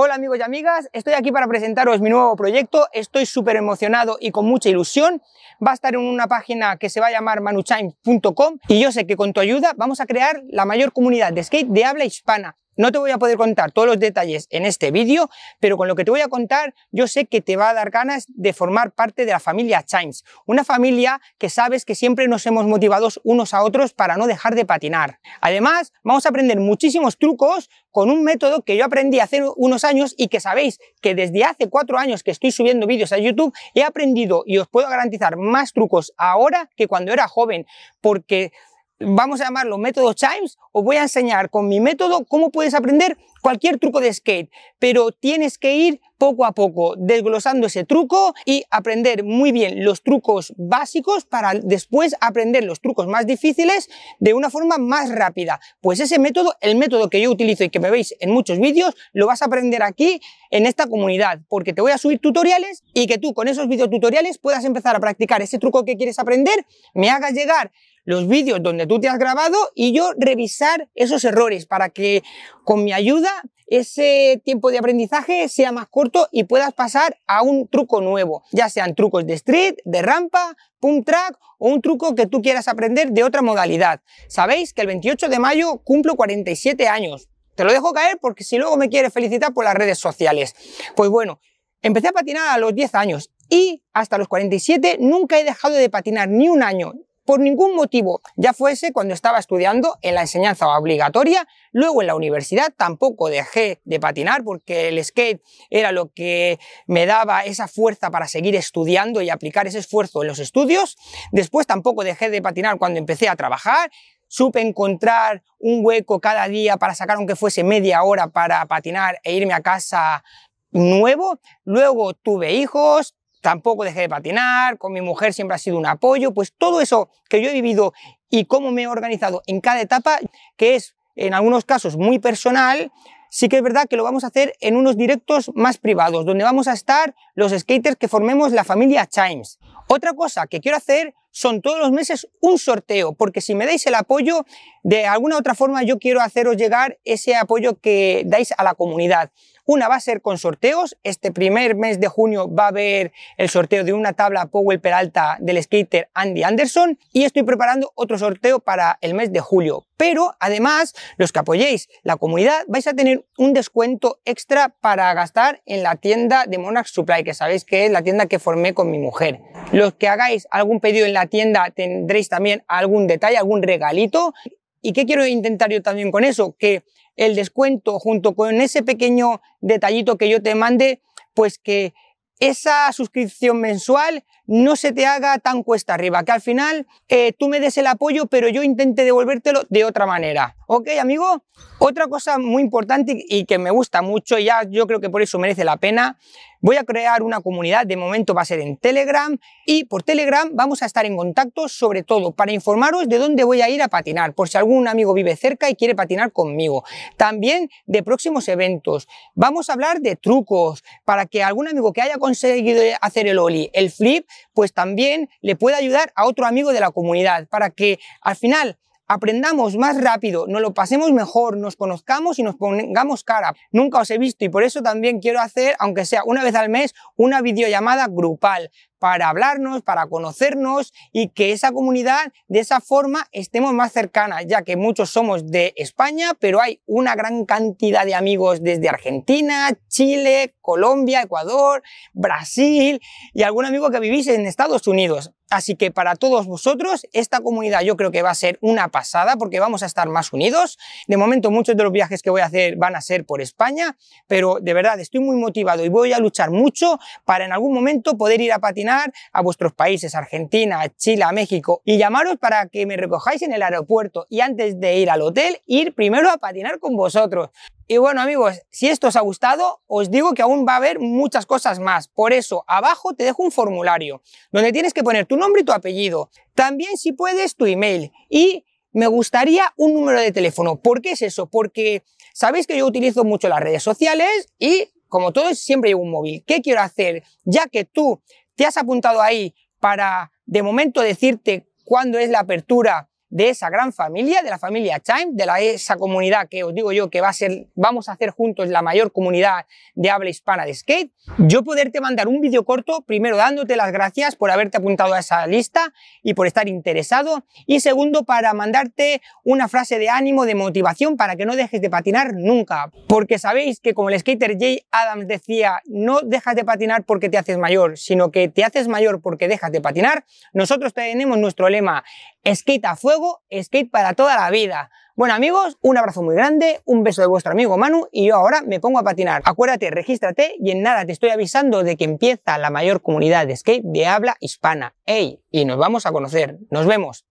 Hola amigos y amigas, estoy aquí para presentaros mi nuevo proyecto, estoy súper emocionado y con mucha ilusión, va a estar en una página que se va a llamar manuchime.com y yo sé que con tu ayuda vamos a crear la mayor comunidad de skate de habla hispana no te voy a poder contar todos los detalles en este vídeo, pero con lo que te voy a contar yo sé que te va a dar ganas de formar parte de la familia Chimes, una familia que sabes que siempre nos hemos motivado unos a otros para no dejar de patinar. Además, vamos a aprender muchísimos trucos con un método que yo aprendí hace unos años y que sabéis que desde hace cuatro años que estoy subiendo vídeos a YouTube he aprendido y os puedo garantizar más trucos ahora que cuando era joven, porque vamos a llamarlo método Chimes, os voy a enseñar con mi método cómo puedes aprender cualquier truco de skate, pero tienes que ir poco a poco desglosando ese truco y aprender muy bien los trucos básicos para después aprender los trucos más difíciles de una forma más rápida. Pues ese método, el método que yo utilizo y que me veis en muchos vídeos, lo vas a aprender aquí en esta comunidad, porque te voy a subir tutoriales y que tú con esos videotutoriales puedas empezar a practicar ese truco que quieres aprender, me hagas llegar los vídeos donde tú te has grabado y yo revisar esos errores para que con mi ayuda ese tiempo de aprendizaje sea más corto y puedas pasar a un truco nuevo, ya sean trucos de street, de rampa, pump track o un truco que tú quieras aprender de otra modalidad. Sabéis que el 28 de mayo cumplo 47 años. Te lo dejo caer porque si luego me quieres felicitar por las redes sociales. Pues bueno, empecé a patinar a los 10 años y hasta los 47 nunca he dejado de patinar ni un año, por ningún motivo, ya fuese cuando estaba estudiando en la enseñanza obligatoria, luego en la universidad tampoco dejé de patinar porque el skate era lo que me daba esa fuerza para seguir estudiando y aplicar ese esfuerzo en los estudios, después tampoco dejé de patinar cuando empecé a trabajar, supe encontrar un hueco cada día para sacar aunque fuese media hora para patinar e irme a casa nuevo, luego tuve hijos, tampoco dejé de patinar, con mi mujer siempre ha sido un apoyo, pues todo eso que yo he vivido y cómo me he organizado en cada etapa, que es en algunos casos muy personal, sí que es verdad que lo vamos a hacer en unos directos más privados, donde vamos a estar los skaters que formemos la familia Chimes. Otra cosa que quiero hacer son todos los meses un sorteo, porque si me dais el apoyo, de alguna otra forma yo quiero haceros llegar ese apoyo que dais a la comunidad. Una va a ser con sorteos. Este primer mes de junio va a haber el sorteo de una tabla Powell Peralta del skater Andy Anderson y estoy preparando otro sorteo para el mes de julio. Pero además, los que apoyéis la comunidad vais a tener un descuento extra para gastar en la tienda de Monarch Supply, que sabéis que es la tienda que formé con mi mujer. Los que hagáis algún pedido en la tienda tendréis también algún detalle, algún regalito. ¿Y que quiero intentar yo también con eso? Que el descuento junto con ese pequeño detallito que yo te mande, pues que esa suscripción mensual no se te haga tan cuesta arriba, que al final eh, tú me des el apoyo, pero yo intente devolvértelo de otra manera. ¿Ok, amigo? Otra cosa muy importante y que me gusta mucho, y ya yo creo que por eso merece la pena, Voy a crear una comunidad, de momento va a ser en Telegram y por Telegram vamos a estar en contacto sobre todo para informaros de dónde voy a ir a patinar, por si algún amigo vive cerca y quiere patinar conmigo. También de próximos eventos. Vamos a hablar de trucos para que algún amigo que haya conseguido hacer el Oli, el flip, pues también le pueda ayudar a otro amigo de la comunidad para que al final aprendamos más rápido, nos lo pasemos mejor, nos conozcamos y nos pongamos cara. Nunca os he visto y por eso también quiero hacer, aunque sea una vez al mes, una videollamada grupal para hablarnos, para conocernos y que esa comunidad de esa forma estemos más cercanas, ya que muchos somos de España, pero hay una gran cantidad de amigos desde Argentina, Chile, Colombia, Ecuador, Brasil y algún amigo que vivís en Estados Unidos. Así que para todos vosotros, esta comunidad yo creo que va a ser una pasada porque vamos a estar más unidos. De momento muchos de los viajes que voy a hacer van a ser por España, pero de verdad estoy muy motivado y voy a luchar mucho para en algún momento poder ir a patinar a vuestros países, Argentina, Chile, México, y llamaros para que me recojáis en el aeropuerto y antes de ir al hotel, ir primero a patinar con vosotros. Y bueno amigos, si esto os ha gustado, os digo que aún va a haber muchas cosas más. Por eso, abajo te dejo un formulario donde tienes que poner tu nombre y tu apellido. También si puedes tu email y me gustaría un número de teléfono. ¿Por qué es eso? Porque sabéis que yo utilizo mucho las redes sociales y como todos siempre llevo un móvil. ¿Qué quiero hacer? Ya que tú te has apuntado ahí para de momento decirte cuándo es la apertura de esa gran familia, de la familia Chime, de la, esa comunidad que os digo yo que va a ser, vamos a hacer juntos la mayor comunidad de habla hispana de skate, yo poderte mandar un vídeo corto, primero dándote las gracias por haberte apuntado a esa lista y por estar interesado, y segundo para mandarte una frase de ánimo, de motivación para que no dejes de patinar nunca, porque sabéis que como el skater Jay Adams decía, no dejas de patinar porque te haces mayor, sino que te haces mayor porque dejas de patinar, nosotros tenemos nuestro lema, skate a fuego, skate para toda la vida. Bueno amigos, un abrazo muy grande, un beso de vuestro amigo Manu y yo ahora me pongo a patinar. Acuérdate, regístrate y en nada te estoy avisando de que empieza la mayor comunidad de skate de habla hispana. ¡Ey! Y nos vamos a conocer. ¡Nos vemos!